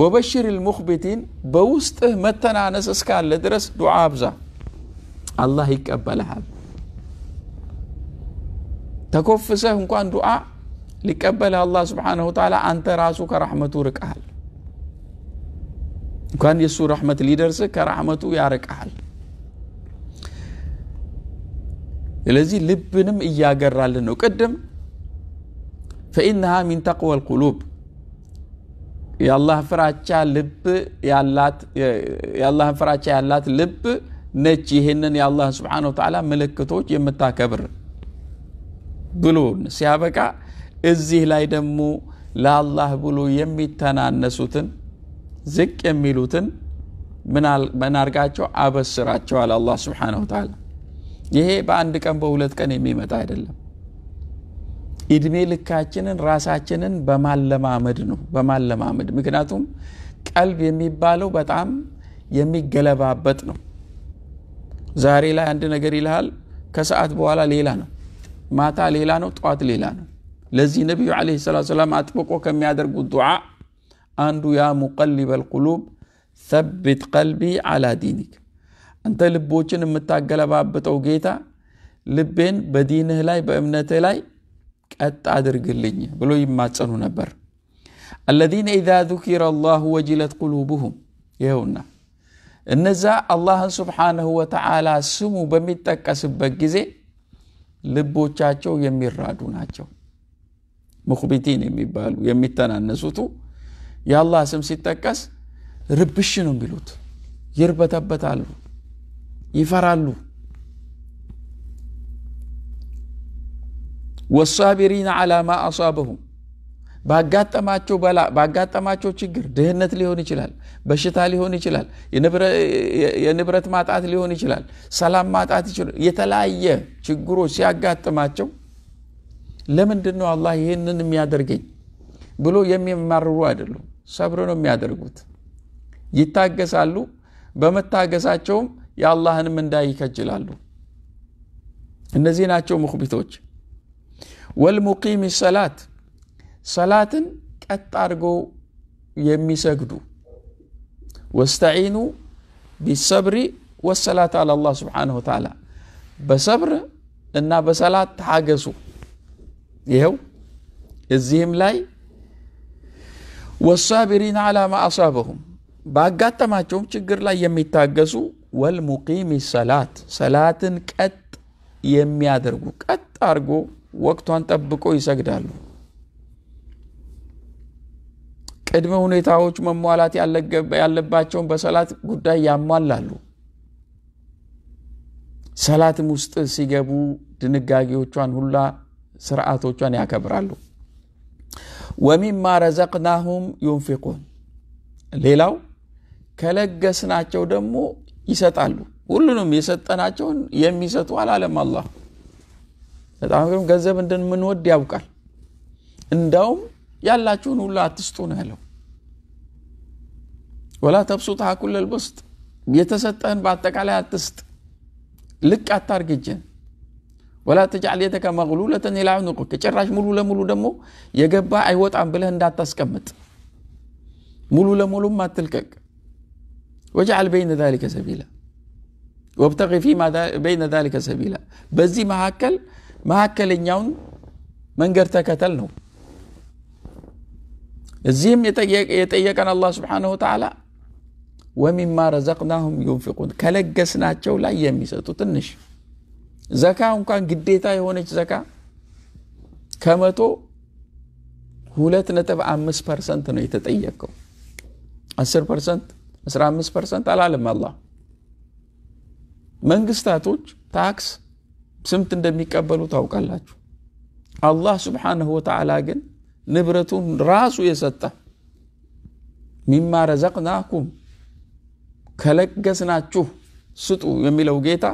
وبشر المخبتين بوست متنا نسس كان لدرس دعاء بزا الله يقبلها تكفسه هم كان دعاء لكبلها الله سبحانه وتعالى أنت راسك رحمة رك كان يسوع رحمة ليدرس كرحمة يارك أهل ስለዚህ ልብንም እያገራልን ነው ቅድም ፈኢነሃ ሚን ተቅወ ልቁሉብ የአላህ ፍራቻ ልብ የአላህን ፍራቻ ያላት ልብ ነች ይህንን የአላህ ስብሓን ወተዓላ ምልክቶች የምታከብር ብሎን ሲያበቃ እዚህ ላይ ደግሞ ለአላህ ብሎ የሚተናነሱትን ዝቅ የሚሉትን ምን አርጋቸው አበስራቸዋል አላህ ስብሓን ወተዓላ ይሄ በአንድ ቀን በሁለት ቀን የሚመጣ አይደለም። እድሜ ልካችንን ራሳችንን በማለማመድ ነው በማለማመድ ምክንያቱም ቀልብ የሚባለው በጣም የሚገለባበጥ ነው። ዛሬ ላይ አንድ ነገር ይልሃል፣ ከሰዓት በኋላ ሌላ ነው፣ ማታ ሌላ ነው፣ ጠዋት ሌላ ነው። ለዚህ ነቢዩ ለ ሰላቱ ሰላም አጥብቆ ከሚያደርጉት ዱዓ አንዱ ያ ሙቀሊበል ልቁሉብ ثبت قلبي على دينك አንተ ልቦችን የምታገለባብጠው ጌታ ልቤን በዲንህ ላይ በእምነትህ ላይ ቀጥ አድርግልኝ ብሎ ይማጸኑ ነበር። አለዚነ ኢዛ ذኪረ ላሁ ወጅለት ቁሉብሁም ይኸውና እነዛ አላህን ስብሓንሁ ወተዓላ ስሙ በሚጠቀስበት ጊዜ ልቦቻቸው የሚራዱ ናቸው። ሙክቢቲን የሚባሉ የሚተናነሱቱ የአላህ ስም ሲጠቀስ ርብሽ ነው የሚሉት፣ ይርበተበታሉ። ይፈራሉ። ወሳቢሪና አላማ አሷበሁም ባጋጠማቸው በላ ባጋጠማቸው ችግር ድህነት ሊሆን ይችላል፣ በሽታ ሊሆን ይችላል፣ የንብረት ማጣት ሊሆን ይችላል፣ ሰላም ማጣት ይችላል። የተለያየ ችግሮች ሲያጋጥማቸው ለምንድን ነው አላህ ይህንን የሚያደርገኝ ብሎ የሚማርሩ አይደሉም። ሰብር ነው የሚያደርጉት፣ ይታገሳሉ። በመታገሳቸውም የአላህንም እንዳይ ይከጅላሉ እነዚህ ናቸው ሙክቢቶች ወልሙቂም ሰላት ሰላትን ቀጥ አድርገው የሚሰግዱ ወስተዒኑ ቢሰብሪ ወሰላት አለ አላህ ስብሓንሁ ወተዓላ በሰብር እና በሰላት ታገሱ ይኸው እዚህም ላይ ወሳቢሪን አላ ማ አሳበሁም ባጋጠማቸውም ችግር ላይ የሚታገሱ ወልሙቂሚ ሰላት ሰላትን ቀጥ የሚያደርጉ ቀጥ አድርጎ ወቅቷን ጠብቆ ይሰግዳሉ። ቅድመ ሁኔታዎች መሟላት ያለባቸውን በሰላት ጉዳይ ያሟላሉ። ሰላትም ውስጥ ሲገቡ ድንጋጌዎቿን ሁላ ስርዓቶቿን ያከብራሉ። ወሚማ ረዘቅናሁም ዩንፊቁን ሌላው ከለገስናቸው ደግሞ ይሰጣሉ። ሁሉንም የሰጠናቸውን የሚሰጡ አላለም አላ በጣም ገንዘብ እንደምንወድ ያውቃል። እንዳውም ያላችሁን ሁሉ አትስጡ ነው ያለው። ወላ ተብሱጥ ሀኩለል ውስጥ የተሰጠህን በአጠቃላይ አትስጥ፣ ልቅ አታርግጀን ወላ ተጃል የተከ መቅሉለተን ላ ዑኑቅከ ጭራሽ ሙሉ ለሙሉ ደግሞ የገባ አይወጣም ብለህ እንዳታስቀምጥ፣ ሙሉ ለሙሉም አትልቀቅ። وجعل بين ذلك سبيلا وابتغي فيما بين ذلك سبيلا بزي ما هكل ما هكل نيون من قرتك تلنو الزيم يتيقن الله سبحانه وتعالى ومما رزقناهم ينفقون كلقسنا تشو لا يميساتو تنش زكاة كان قديتا يهونيش زكاة كمتو هولت نتبع أمس برسنت نو يتطيقو أسر 15 ፐርሰንት አላለም አላ መንግስታቶች ታክስ ስምት እንደሚቀበሉ ታውቃላችሁ አላህ ስብሓንሁ ወተዓላ ግን ንብረቱን ራሱ የሰጠ ሚማ ረዘቅናኩም ከለገስናችሁ ስጡ የሚለው ጌታ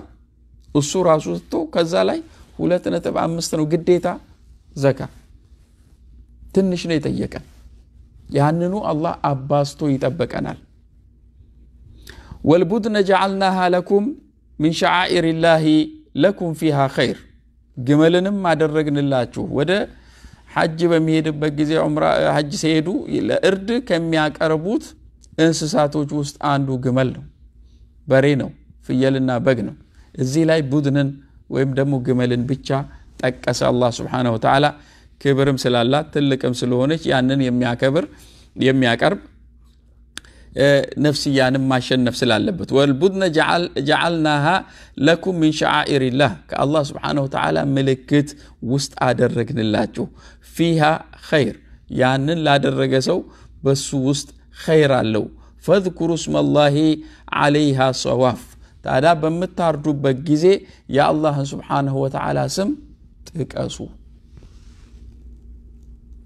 እሱ ራሱ ስቶ ከዛ ላይ ሁለት ነጥብ አምስት ነው ግዴታ ዘካ ትንሽ ነው የጠየቀን ያንኑ አላህ አባስቶ ይጠበቀናል والبدن جعلناها لكم من شعائر الله لكم فيها خير جملن ما درجن الله وده حج بمهد بجزي عمر حج سيدو إلا إرد كم ياك أربوت إنسساتو جوست عنده جمل برينو في يلنا بجنو الزي لاي بدنن ويمدمو جملن بيتشا تكس الله سبحانه وتعالى كبرم سلالة تلك أمسلوهنش يعنن يم ياكبر يم ياكرب نفسيا ما شن نفس اللبت والبدن جعل جعلناها لكم من شعائر الله كالله سبحانه وتعالى ملكت وست ادرجن لاجو فيها خير يعني لا درجسو بس وست خير الله فاذكروا اسم الله عليها صواف تعالى بمتاردو بجزي يا الله سبحانه وتعالى سم تكاسو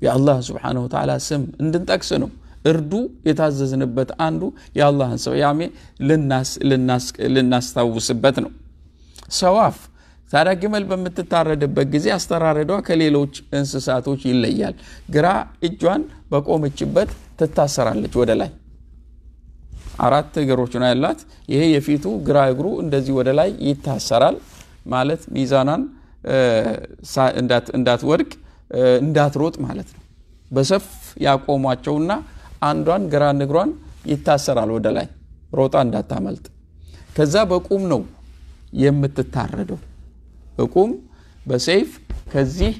يا الله سبحانه وتعالى سم اندنتك سنو እርዱ የታዘዝንበት አንዱ የአላህን ሰው ያሜ ልናስታውስበት ነው ሰዋፍ ታዲያ ግመል በምትታረድበት ጊዜ አስተራረዷ ከሌሎች እንስሳቶች ይለያል ግራ እጇን በቆመችበት ትታሰራለች ወደ ላይ አራት እግሮች ነው ያላት ይሄ የፊቱ ግራ እግሩ እንደዚህ ወደ ላይ ይታሰራል ማለት ሚዛናን እንዳትወድቅ እንዳትሮጥ ማለት ነው በሰፍ ያቆሟቸውና አንዷን ግራ ንግሯን ይታሰራል ወደ ላይ ሮጣ እንዳታመልጥ። ከዛ በቁም ነው የምትታረደው። በቁም በሰይፍ ከዚህ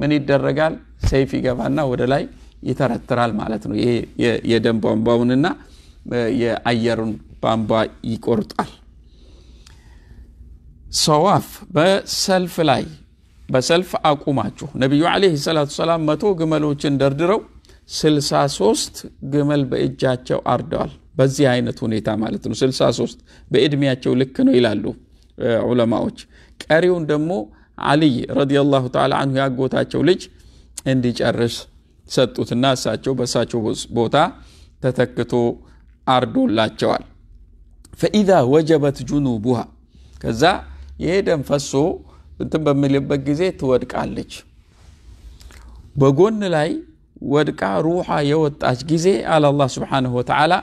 ምን ይደረጋል? ሰይፍ ይገባና ወደ ላይ ይተረትራል ማለት ነው። የደም ቧንቧውንና የአየሩን ቧንቧ ይቆርጣል። ሰዋፍ በሰልፍ ላይ በሰልፍ አቁማችሁ ነቢዩ ለ ሰላት ሰላም መቶ ግመሎችን ደርድረው 63 ግመል በእጃቸው አርደዋል። በዚህ አይነት ሁኔታ ማለት ነው። 63 በእድሜያቸው ልክ ነው ይላሉ ዑለማዎች። ቀሪውን ደግሞ አልይ ረዲየላሁ ተዓላ አንሁ ያጎታቸው ልጅ እንዲጨርስ ሰጡትና እሳቸው በእሳቸው ቦታ ተተክቶ አርዶላቸዋል። ፈኢዛ ወጀበት ጁኑቡሃ ከዛ ይሄ ደም ፈሶ እንትን በሚልበት ጊዜ ትወድቃለች በጎን ላይ ودكا روحا يوت اشجيزي على الله سبحانه وتعالى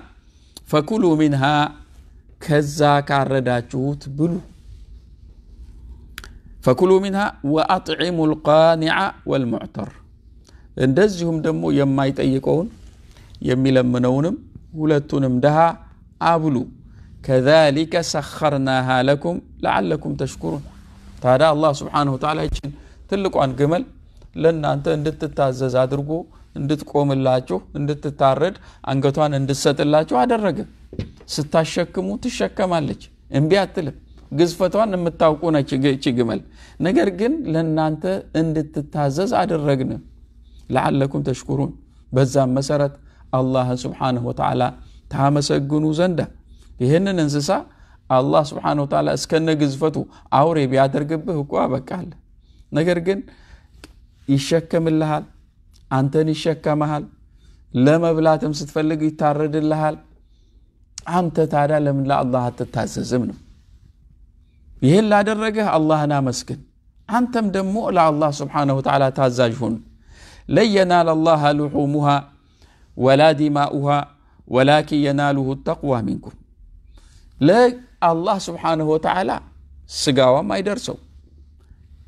فكلوا منها كذا كاردا جوت بلو فكلوا منها واطعموا القانع والمعتر اندزهم دمو يما يتيقون يمي لمنونم ولتونم دها ابلو كذلك سخرناها لكم لعلكم تشكرون تعالى الله سبحانه وتعالى تلقوا عن جمل لن انت اندت تتعزز ادرقو እንድትቆምላችሁ እንድትታረድ አንገቷን እንድትሰጥላችሁ አደረገ። ስታሸክሙ ትሸከማለች፣ እምቢ አትልም። ግዝፈቷን የምታውቁ ነች እቺ ግመል። ነገር ግን ለእናንተ እንድትታዘዝ አደረግን። ለዓለኩም ተሽኩሩን። በዛም መሰረት አላህን ስብሓንሁ ወተዓላ ታመሰግኑ ዘንዳ ይህንን እንስሳ አላህ ስብሓን ወተዓላ እስከነ ግዝፈቱ አውሬ ቢያደርግብህ እኮ አበቃለ። ነገር ግን ይሸከምልሃል አንተን ይሸከመሃል ለመብላትም ስትፈልግ ይታረድልሃል አንተ ታዲያ ለምን ለአላህ አትታዘዝም ነው ይህን ላደረገህ አላህን አመስግን አንተም ደግሞ ለአላህ ስብሓንሁ ተዓላ ታዛዥ ሁን ለን የናል አላህ ልሑሙሃ ወላ ዲማኡሃ ወላኪን የናሉሁ ተቅዋ ሚንኩም ለአላህ ስብሓንሁ ወተዓላ ስጋዋም አይደርሰው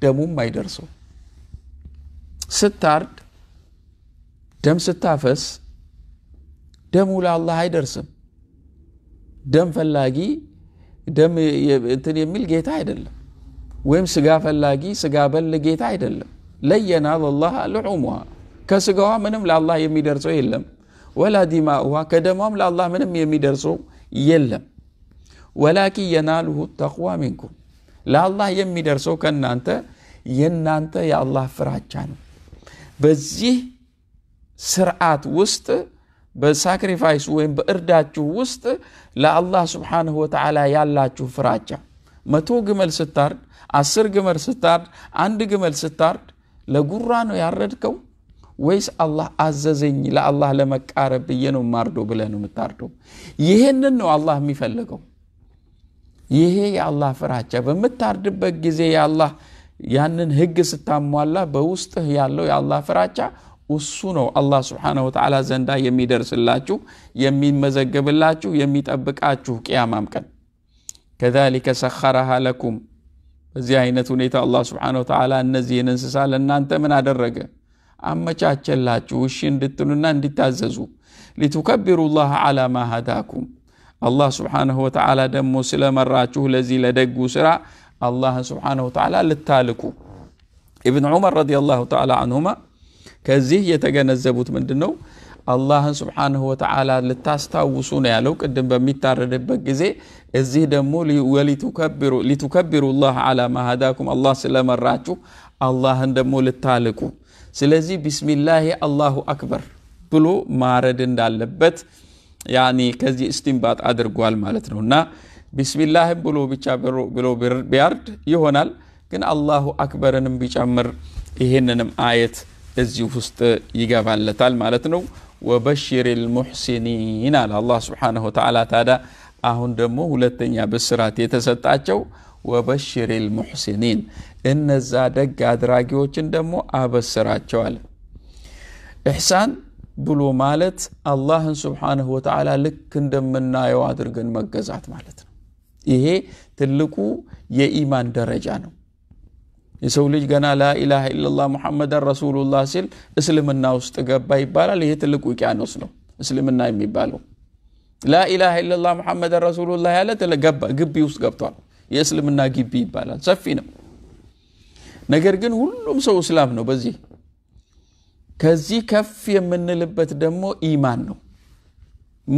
ደሙም አይደርሰው ስታርድ دم ستافس دم ولا الله هاي درسم دم فلاجي دم انتن يميل جيت عيدل ويم سقا فلاجي سقا بل جيت عيدل لينا الله لعومها كسقوها منهم لا الله يمي درسو يلم ولا دماؤها كدمهم لا الله منهم يمي درسو يلم ولكن يناله التقوى منكم لا الله يمي درسو كان انت ين انت يا الله فراجعنا بزيه ስርዓት ውስጥ በሳክሪፋይስ ወይም በእርዳችሁ ውስጥ ለአላህ ስብሓንሁ ወተዓላ ያላችሁ ፍራቻ መቶ ግመል ስታርድ አስር ግመል ስታርድ አንድ ግመል ስታርድ ለጉራ ነው ያረድከው ወይስ አላህ አዘዘኝ ለአላህ ለመቃረብ ብዬ ነው ማርዶ ብለህ ነው የምታርደው ይህንን ነው አላህ የሚፈልገው ይሄ የአላህ ፍራቻ በምታርድበት ጊዜ የአላህ ያንን ህግ ስታሟላ በውስጥህ ያለው የአላህ ፍራቻ وسونو الله سبحانه وتعالى زندا يمي درس الله يمي مزجب الله يمي تبك آتشو كيامام كان كذلك سخرها لكم زيانة نيتا الله سبحانه وتعالى النزي ننسى لنا أنت من هذا الرجع أما تشاتش الله وشين دتنا نديتاززو لتكبروا الله على ما هداكم الله سبحانه وتعالى دم سلام الراجو الذي لدق سرع الله سبحانه وتعالى للتالكو ابن عمر رضي الله تعالى عنهما ከዚህ የተገነዘቡት ምንድን ነው? አላህን ስብሓንሁ ወተዓላ ልታስታውሱ ነው ያለው ቅድም በሚታረድበት ጊዜ። እዚህ ደግሞ ሊቱከቢሩ ላህ አላ ማሃዳኩም አላህ ስለመራችሁ አላህን ደግሞ ልታልቁ። ስለዚህ ቢስሚላሂ አላሁ አክበር ብሎ ማረድ እንዳለበት ያኒ ከዚህ እስቲንባጥ አድርጓል ማለት ነው። እና ቢስሚላህም ብሎ ብቻ ብሎ ቢያርድ ይሆናል፣ ግን አላሁ አክበርንም ቢጨምር ይህንንም አየት እዚህ ውስጥ ይገባለታል ማለት ነው። ወበሽር ልሙሕሲኒን አለ አላ ስብሓነሁ ወተዓላ። ታዳ አሁን ደግሞ ሁለተኛ ብስራት የተሰጣቸው ወበሽር ልሙሕሲኒን እነዛ ደግ አድራጊዎችን ደግሞ አበስራቸዋል እሕሳን ብሎ ማለት አላህን ስብሓንሁ ወተዓላ ልክ እንደምናየው አድርገን መገዛት ማለት ነው። ይሄ ትልቁ የኢማን ደረጃ ነው። የሰው ልጅ ገና ላኢላሃ ኢላላህ ሙሐመዳን ረሱሉላህ ሲል እስልምና ውስጥ ገባ ይባላል። ይሄ ትልቅ ውቅያኖስ ነው እስልምና የሚባለው። ላኢላሃ ኢላላህ ሙሐመዳን ረሱሉላህ ያለ ግቢ ውስጥ ገብቷል። የእስልምና ግቢ ይባላል። ሰፊ ነው። ነገር ግን ሁሉም ሰው እስላም ነው። በዚህ ከዚህ ከፍ የምንልበት ደግሞ ኢማን ነው።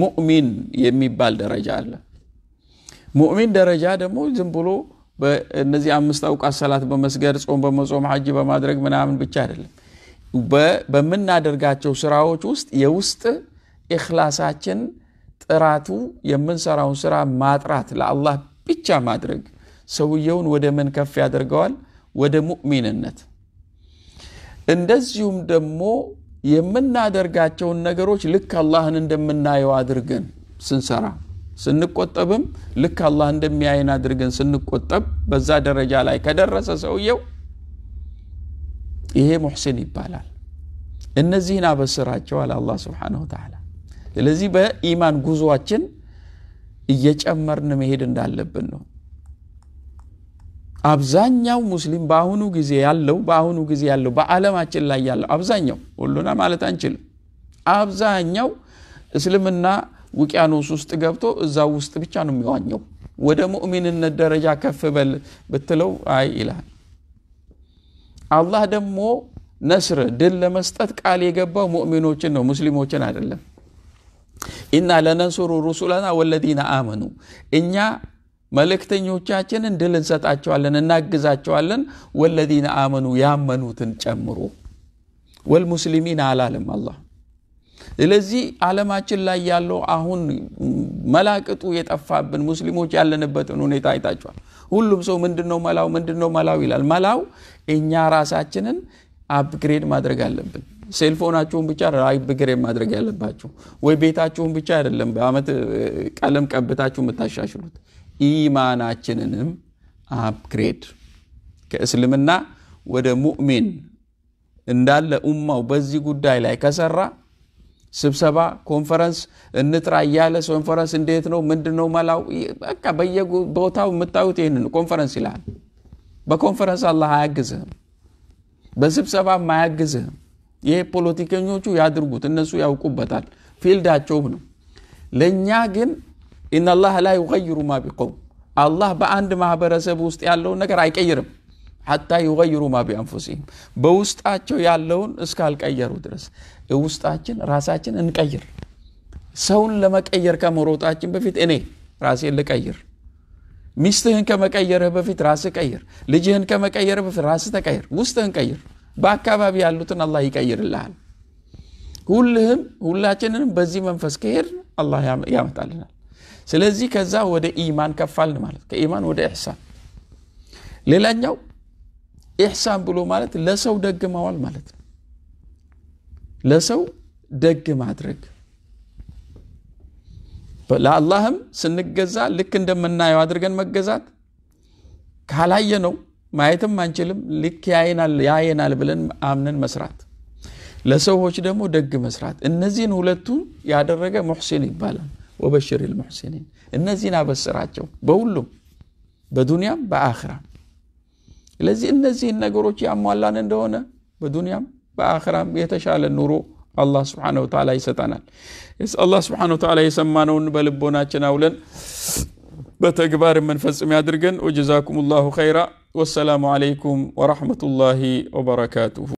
ሙእሚን የሚባል ደረጃ አለ። ሙእሚን ደረጃ ደግሞ ዝም ብሎ እነዚህ አምስት አውቃት ሰላት በመስገድ ጾም በመጾም ሐጅ በማድረግ ምናምን ብቻ አይደለም። በምናደርጋቸው ስራዎች ውስጥ የውስጥ ኢኽላሳችን ጥራቱ የምንሰራውን ስራ ማጥራት ለአላህ ብቻ ማድረግ ሰውየውን ወደ ምን ከፍ ያደርገዋል? ወደ ሙእሚንነት። እንደዚሁም ደግሞ የምናደርጋቸውን ነገሮች ልክ አላህን እንደምናየው አድርገን ስንሰራ ስንቆጠብም ልክ አላህ እንደሚያይን አድርገን ስንቆጠብ በዛ ደረጃ ላይ ከደረሰ ሰውየው ይሄ ሙሕሲን ይባላል። እነዚህን አለ አላህ ስብሓነሁ ወተዓላ። ስለዚህ በኢማን ጉዞችን እየጨመርን መሄድ እንዳለብን ነው። አብዛኛው ሙስሊም በአሁኑ ጊዜ ያለው በአሁኑ ጊዜ ያለው በዓለማችን ላይ ያለው አብዛኛው ሁሉና ማለት አንችልም፣ አብዛኛው እስልምና ውቅያኖስ ውስጥ ገብቶ እዛ ውስጥ ብቻ ነው የሚዋኘው። ወደ ሙእሚንነት ደረጃ ከፍ በል ብትለው አይ ይላል አላህ ደግሞ ነስር ድል ለመስጠት ቃል የገባው ሙእሚኖችን ነው ሙስሊሞችን አይደለም። ኢና ለነንሱሩ ሩሱለና ወለዚነ አመኑ እኛ መልእክተኞቻችንን ድል እንሰጣቸዋለን፣ እናግዛቸዋለን። ወለዚነ አመኑ ያመኑትን ጨምሮ ወልሙስሊሚን አላለም አላህ ስለዚህ አለማችን ላይ ያለው አሁን መላቅጡ የጠፋብን ሙስሊሞች ያለንበትን ሁኔታ አይታችኋል። ሁሉም ሰው ምንድነው መላው ምንድነው መላው ይላል። መላው እኛ ራሳችንን አፕግሬድ ማድረግ አለብን። ሴልፎናችሁን ብቻ አፕግሬድ ማድረግ ያለባችሁ ወይ ቤታችሁን ብቻ አይደለም በአመት ቀለም ቀብታችሁ የምታሻሽሉት ኢማናችንንም አፕግሬድ ከእስልምና ወደ ሙእሚን እንዳለ ኡማው በዚህ ጉዳይ ላይ ከሰራ ስብሰባ ኮንፈረንስ እንጥራ እያለ ኮንፈረንስ እንዴት ነው ምንድን ነው መላው በቃ በየቦታው የምታዩት ይህን ኮንፈረንስ ይላል በኮንፈረንስ አላ አያግዝህም በስብሰባ አያግዝህም ይሄ ፖለቲከኞቹ ያድርጉት እነሱ ያውቁበታል ፊልዳቸውም ነው ለእኛ ግን ኢናላህ ላ ዩቀይሩ ማ ቢቆም አላህ በአንድ ማህበረሰብ ውስጥ ያለውን ነገር አይቀይርም ሐታ ዩቀይሩ ማ ቢአንፉሲህም በውስጣቸው ያለውን እስካልቀየሩ ድረስ ውስጣችን ራሳችን እንቀይር። ሰውን ለመቀየር ከመሮጣችን በፊት እኔ ራሴን ልቀይር። ሚስትህን ከመቀየርህ በፊት ራስ ቀይር። ልጅህን ከመቀየርህ በፊት ራስ ተቀይር። ውስጥህን ቀይር። በአካባቢ ያሉትን አላህ ይቀይርልሃል። ሁልህም ሁላችንንም በዚህ መንፈስ ከሄድ አላህ ያመጣልናል። ስለዚህ ከዛ ወደ ኢማን ከፋልን ማለት ከኢማን ወደ ኢሕሳን። ሌላኛው ኢሕሳን ብሎ ማለት ለሰው ደግ ማለት ነው። ለሰው ደግ ማድረግ ለአላህም ስንገዛ ልክ እንደምናየው አድርገን መገዛት ካላየ ነው ማየትም አንችልም ልክ ያየናል ብለን አምነን መስራት ለሰዎች ደግሞ ደግ መስራት እነዚህን ሁለቱን ያደረገ ሙሕሲን ይባላል ወበሽር ልሙሕሲኒን እነዚህን አበስራቸው በሁሉም በዱንያም በአኽራም ስለዚህ እነዚህን ነገሮች ያሟላን እንደሆነ በዱንያም በአኸራም የተሻለ ኑሮ አላህ ስብሓን ወተላ ይሰጠናል አላህ ስብሓን ወተላ የሰማነውን በልቦናችን አውለን በተግባር የምንፈጽም ያድርገን ወጀዛኩም ላሁ ኸይራ ወሰላሙ አለይኩም ወረሕመቱላሂ ወበረካቱሁ